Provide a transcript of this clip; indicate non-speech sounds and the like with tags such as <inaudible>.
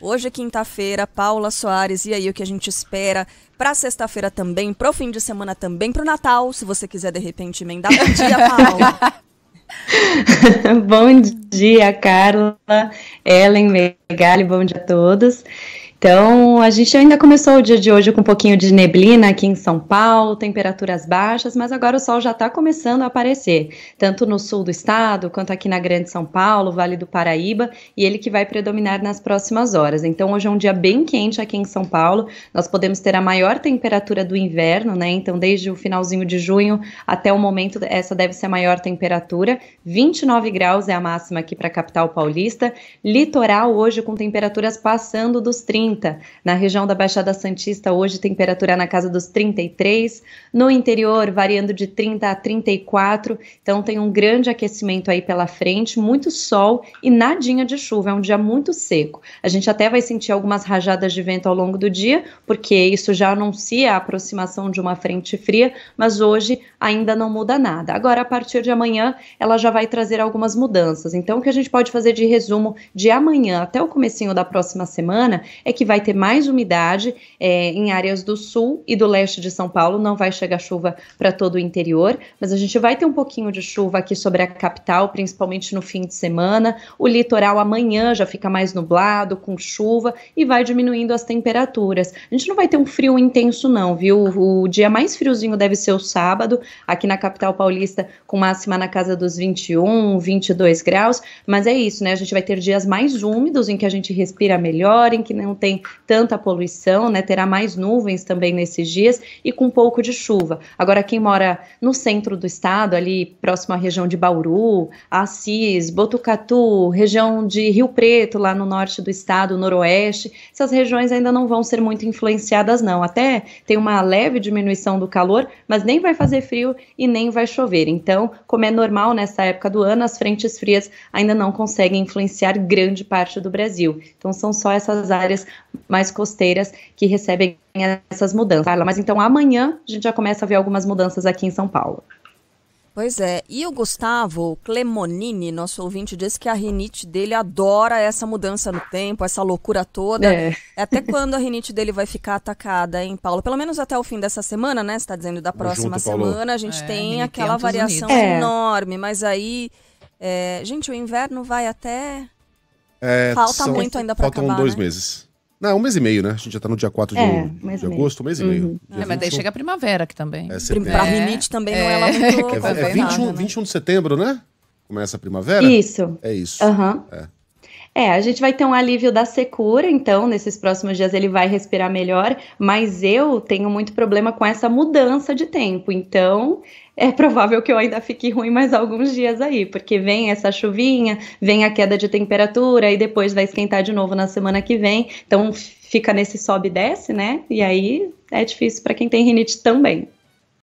Hoje é quinta-feira, Paula Soares, e aí o que a gente espera para sexta-feira também, para o fim de semana também, para o Natal, se você quiser de repente emendar. Bom dia, Paula. <laughs> bom dia, Carla, Ellen, Megali, bom dia a todos. Então, a gente ainda começou o dia de hoje com um pouquinho de neblina aqui em São Paulo, temperaturas baixas, mas agora o sol já está começando a aparecer, tanto no sul do estado quanto aqui na Grande São Paulo, Vale do Paraíba, e ele que vai predominar nas próximas horas. Então, hoje é um dia bem quente aqui em São Paulo, nós podemos ter a maior temperatura do inverno, né? Então, desde o finalzinho de junho até o momento, essa deve ser a maior temperatura. 29 graus é a máxima aqui para a capital paulista, litoral hoje com temperaturas passando dos 30 30. Na região da Baixada Santista, hoje, temperatura na casa dos 33. No interior, variando de 30 a 34. Então, tem um grande aquecimento aí pela frente, muito sol e nadinha de chuva. É um dia muito seco. A gente até vai sentir algumas rajadas de vento ao longo do dia, porque isso já anuncia a aproximação de uma frente fria, mas hoje ainda não muda nada. Agora, a partir de amanhã, ela já vai trazer algumas mudanças. Então, o que a gente pode fazer de resumo de amanhã até o comecinho da próxima semana é que vai ter mais umidade é, em áreas do sul e do leste de São Paulo. Não vai chegar chuva para todo o interior, mas a gente vai ter um pouquinho de chuva aqui sobre a capital, principalmente no fim de semana. O litoral amanhã já fica mais nublado, com chuva, e vai diminuindo as temperaturas. A gente não vai ter um frio intenso, não, viu? O dia mais friozinho deve ser o sábado, aqui na capital paulista, com máxima na casa dos 21, 22 graus. Mas é isso, né? A gente vai ter dias mais úmidos, em que a gente respira melhor, em que não tem tem tanta poluição, né? Terá mais nuvens também nesses dias e com um pouco de chuva. Agora, quem mora no centro do estado, ali próximo à região de Bauru, Assis, Botucatu, região de Rio Preto, lá no norte do estado, noroeste, essas regiões ainda não vão ser muito influenciadas, não. Até tem uma leve diminuição do calor, mas nem vai fazer frio e nem vai chover. Então, como é normal nessa época do ano, as frentes frias ainda não conseguem influenciar grande parte do Brasil. Então, são só essas áreas mais costeiras que recebem essas mudanças. Carla, mas então amanhã a gente já começa a ver algumas mudanças aqui em São Paulo. Pois é, e o Gustavo Clemonini, nosso ouvinte, disse que a rinite dele adora essa mudança no tempo, essa loucura toda. É. é até quando a rinite dele vai ficar atacada, hein, Paulo? Pelo menos até o fim dessa semana, né? Você está dizendo da próxima junto, semana, a gente é, tem aquela variação é. enorme, mas aí. É, gente, o inverno vai até. É, Falta são, muito ainda para acabar. Faltam dois né? meses. Não, é um mês e meio, né? A gente já tá no dia 4 de, é, um de agosto, um mês uhum. e meio. Uhum. É, mas daí chega a primavera aqui também. É, setembro. pra rinite é. também não é, é lá muito... <laughs> É, é 21, nada, né? 21 de setembro, né? Começa a primavera? Isso. É isso. Aham. Uhum. É. É, a gente vai ter um alívio da secura, então, nesses próximos dias ele vai respirar melhor, mas eu tenho muito problema com essa mudança de tempo, então é provável que eu ainda fique ruim mais alguns dias aí, porque vem essa chuvinha, vem a queda de temperatura e depois vai esquentar de novo na semana que vem. Então fica nesse sobe e desce, né? E aí é difícil para quem tem rinite também.